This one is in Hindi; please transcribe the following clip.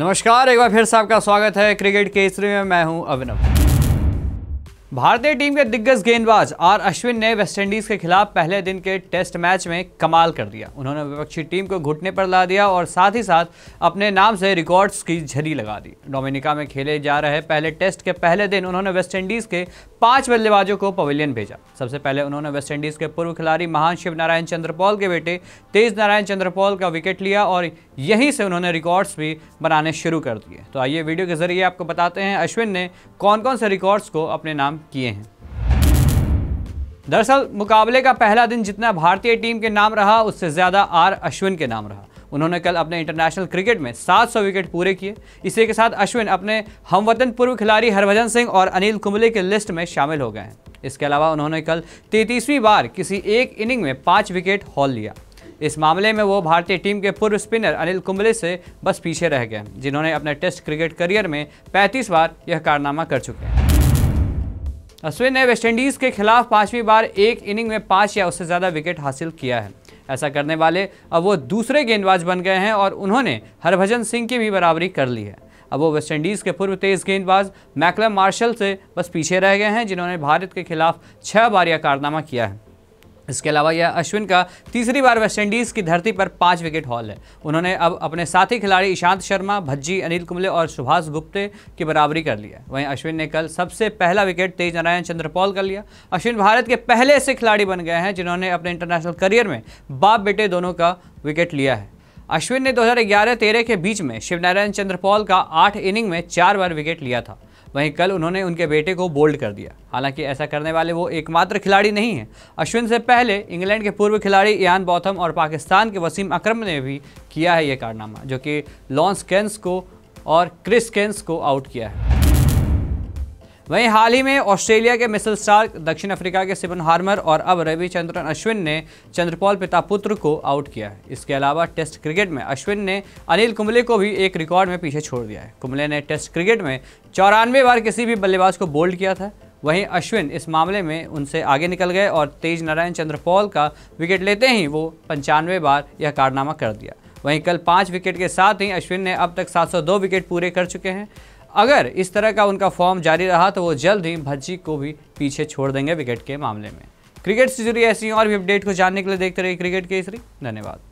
नमस्कार एक बार फिर से आपका स्वागत है क्रिकेट केसरी में मैं हूं अभिनव भारतीय टीम के दिग्गज गेंदबाज आर अश्विन ने वेस्टइंडीज के खिलाफ पहले दिन के टेस्ट मैच में कमाल कर दिया उन्होंने विपक्षी टीम को घुटने पर ला दिया और साथ ही साथ अपने नाम से रिकॉर्ड्स की झड़ी लगा दी डोमिनिका में खेले जा रहे पहले टेस्ट के पहले दिन उन्होंने वेस्टइंडीज के पांच बल्लेबाजों को पवेलियन भेजा सबसे पहले उन्होंने वेस्टइंडीज के पूर्व खिलाड़ी महान शिव नारायण चंद्रपॉल के बेटे तेज नारायण चंद्रपॉल का विकेट लिया और यहीं से उन्होंने रिकॉर्ड्स भी बनाने शुरू कर दिए तो आइए वीडियो के जरिए आपको बताते हैं अश्विन ने कौन कौन से रिकॉर्ड्स को अपने नाम किए हैं दरअसल मुकाबले का पहला दिन जितना भारतीय टीम के नाम रहा उससे ज़्यादा आर अश्विन के नाम रहा उन्होंने कल अपने इंटरनेशनल क्रिकेट में 700 विकेट पूरे किए इसी के साथ अश्विन अपने हमवतन पूर्व खिलाड़ी हरभजन सिंह और अनिल कुंबले की लिस्ट में शामिल हो गए हैं इसके अलावा उन्होंने कल तैतीसवीं बार किसी एक इनिंग में पाँच विकेट हॉल लिया इस मामले में वो भारतीय टीम के पूर्व स्पिनर अनिल कुंबले से बस पीछे रह गए जिन्होंने अपने टेस्ट क्रिकेट करियर में पैंतीस बार यह कारनामा कर चुके हैं अश्विन ने वेस्टइंडीज़ के खिलाफ पाँचवीं बार एक इनिंग में पाँच या उससे ज़्यादा विकेट हासिल किया है ऐसा करने वाले अब वो दूसरे गेंदबाज बन गए हैं और उन्होंने हरभजन सिंह की भी बराबरी कर ली है अब वो वेस्टइंडीज़ के पूर्व तेज़ गेंदबाज मैकलम मार्शल से बस पीछे रह गए हैं जिन्होंने भारत के खिलाफ छः बार यह कारनामा किया है इसके अलावा यह अश्विन का तीसरी बार वेस्टइंडीज़ की धरती पर पाँच विकेट हॉल है उन्होंने अब अपने साथी खिलाड़ी ईशांत शर्मा भज्जी अनिल कुंबले और सुभाष गुप्ते की बराबरी कर लिया वहीं अश्विन ने कल सबसे पहला विकेट तेज नारायण चंद्रपॉल का लिया अश्विन भारत के पहले ऐसे खिलाड़ी बन गए हैं जिन्होंने अपने इंटरनेशनल करियर में बाप बेटे दोनों का विकेट लिया है अश्विन ने दो हज़ार के बीच में शिवनारायण चंद्रपॉल का आठ इनिंग में चार बार विकेट लिया था वहीं कल उन्होंने उनके बेटे को बोल्ड कर दिया हालांकि ऐसा करने वाले वो एकमात्र खिलाड़ी नहीं हैं अश्विन से पहले इंग्लैंड के पूर्व खिलाड़ी इयान बौथम और पाकिस्तान के वसीम अक्रम ने भी किया है ये कारनामा जो कि लॉन्स कैंस को और क्रिस कैंस को आउट किया है वहीं हाल ही में ऑस्ट्रेलिया के मिसल स्टार दक्षिण अफ्रीका के सिवन हार्मर और अब रविचंद्रन अश्विन ने चंद्रपाल पिता पुत्र को आउट किया है इसके अलावा टेस्ट क्रिकेट में अश्विन ने अनिल कुंबले को भी एक रिकॉर्ड में पीछे छोड़ दिया है कुंबले ने टेस्ट क्रिकेट में चौरानवे बार किसी भी बल्लेबाज को बोल्ड किया था वहीं अश्विन इस मामले में उनसे आगे निकल गए और तेज नारायण चंद्रपॉल का विकेट लेते ही वो पंचानवे बार यह कारनामा कर दिया वहीं कल पाँच विकेट के साथ ही अश्विन ने अब तक 702 विकेट पूरे कर चुके हैं अगर इस तरह का उनका फॉर्म जारी रहा तो वो जल्द ही भज्जी को भी पीछे छोड़ देंगे विकेट के मामले में क्रिकेट से जुड़ी ऐसी और भी अपडेट को जानने के लिए देखते रहिए क्रिकेट केसरी धन्यवाद